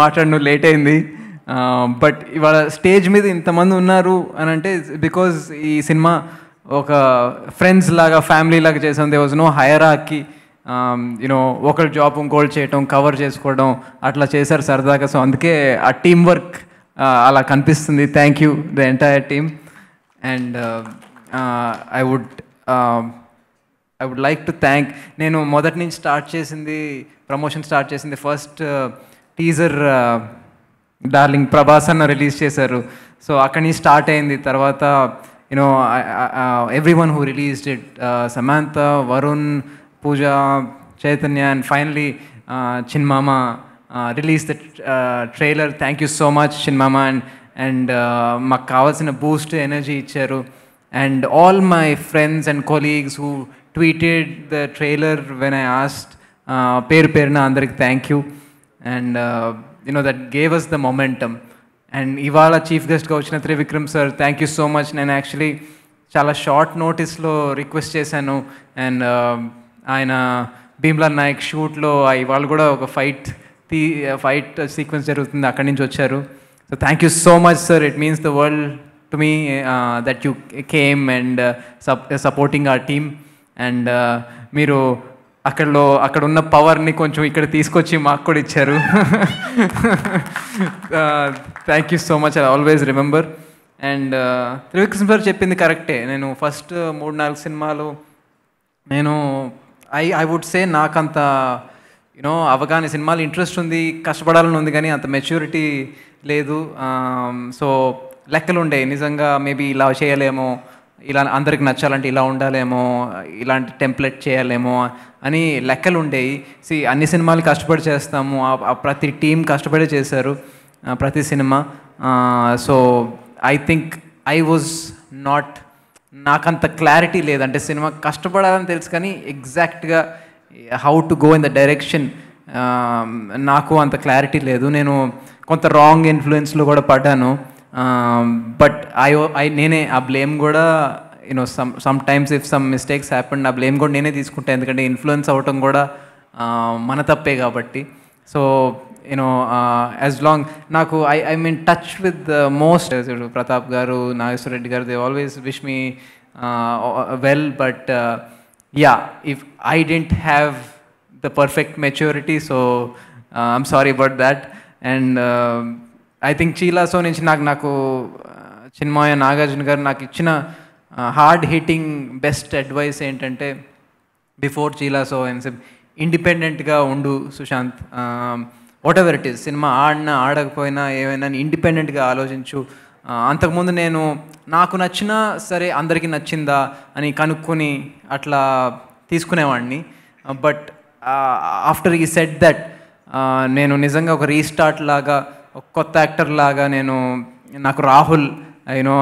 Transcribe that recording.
మాట్లాడను లేట్ అయింది బట్ ఇవాళ స్టేజ్ మీద ఇంతమంది ఉన్నారు అని అంటే బికాజ్ ఈ సినిమా ఒక ఫ్రెండ్స్ లాగా ఫ్యామిలీ లాగా చేసాం దే వాజ్ నో ఆకి యూనో ఒకరి జాబ్ ఇంకోటి చేయటం కవర్ చేసుకోవడం అట్లా చేశారు సరదాగా సో అందుకే ఆ టీం వర్క్ అలా కనిపిస్తుంది thank you the entire team and I would I would like to thank నేను మొదటి నుంచి స్టార్ట్ చేసింది ప్రమోషన్ స్టార్ట్ చేసింది ఫస్ట్ టీజర్ డార్లింగ్ ప్రభాస్ అన్న రిలీజ్ చేశారు సో అక్కడి నుంచి స్టార్ట్ అయింది తర్వాత you know everyone who released it Samantha Varun Pooja Chaitanya and finally చిన్మామ release the trailer thank you so much చిన్మామ అండ్ అండ్ మాకు కావాల్సిన బూస్ట్ ఎనర్జీ ఇచ్చారు and all my friends and colleagues who tweeted the trailer when I asked పేరు పేరున అందరికి thank you and no that gave us the momentum and ఇవాళ chief గెస్ట్గా వచ్చిన Trivikram sir thank you so much నేను actually చాలా short నోటీస్లో request చేశాను అండ్ um, ఆయన భీమ్లా నాయక్ షూట్లో ఇవాళ కూడా ఒక ఫైట్ తీ ఫైట్ సీక్వెన్స్ జరుగుతుంది అక్కడి నుంచి వచ్చారు so thank you so much sir it means the world to me that you came and supporting our team and మీరు అక్కడలో అక్కడ ఉన్న పవర్ని కొంచెం ఇక్కడ తీసుకొచ్చి మాకు కూడా ఇచ్చారు thank you so much I always remember and Trivikram sir చెప్పింది కరెక్టే నేను ఫస్ట్ మూడు నాలుగు సినిమాలు నేను ఐ ఐ వుడ్ సే నాకంత యూనో అవగాహన సినిమాలు ఇంట్రెస్ట్ ఉంది కష్టపడాలని ఉంది కానీ అంత మెచ్యూరిటీ లేదు సో um, లెక్కలుండే నిజంగా మేబీ ఇలా చేయలేమో ఇలా అందరికి నచ్చాలంటే ఇలా ఉండాలేమో ఇలాంటి టెంప్లెట్ చేయాలేమో అని లెక్కలు ఉండేవి సి అన్ని సినిమాలు కష్టపడి చేస్తాము ప్రతి టీం కష్టపడి చేశారు ప్రతి సినిమా so I think I was not నాకంత క్లారిటీ లేదంటే సినిమా కష్టపడాలని తెలుసు కానీ ఎగ్జాక్ట్గా how to go in the direction నాకు అంత క్లారిటీ లేదు నేను కొంత రాంగ్ ఇన్ఫ్లుయెన్స్లో కూడా పడ్డాను బట్ ఐ ఐ నేనే ఆ బ్లేమ్ కూడా you know some sometimes if some mistakes happen ఆ బ్లేమ్ కూడా నేనే తీసుకుంటాను ఎందుకంటే ఇన్ఫ్లుయెన్స్ అవ్వటం కూడా మన తప్పే కాబట్టి సో యూనో యాజ్ లాంగ్ నాకు I I mean touch with most Pratap garu Nageswara Reddy garu they always wish me well but yeah if I didn't have the perfect maturity so I'm sorry about that and I think Chilasow నుంచి నాకు నాకు Chinmayi uh, Nagarjuna garu నాకు ఇచ్చిన hard hitting best advice ఏంటంటే before Chilasow and ఇండిపెండెంట్గా ఉండు Sushanth whatever it is సినిమా ఆడినా ఆడకపోయినా ఏమైనా ఇండిపెండెంట్గా ఆలోచించు uh, అంతకుముందు నేను నాకు నచ్చినా సరే అందరికీ నచ్చిందా అని కనుక్కొని అట్లా తీసుకునేవాడిని బట్ ఆఫ్టర్ ఈ సెట్ దట్ నేను నిజంగా ఒక రీస్టార్ట్ లాగా కొత్త యాక్టర్ లాగా నేను నాకు రాహుల్ యూనో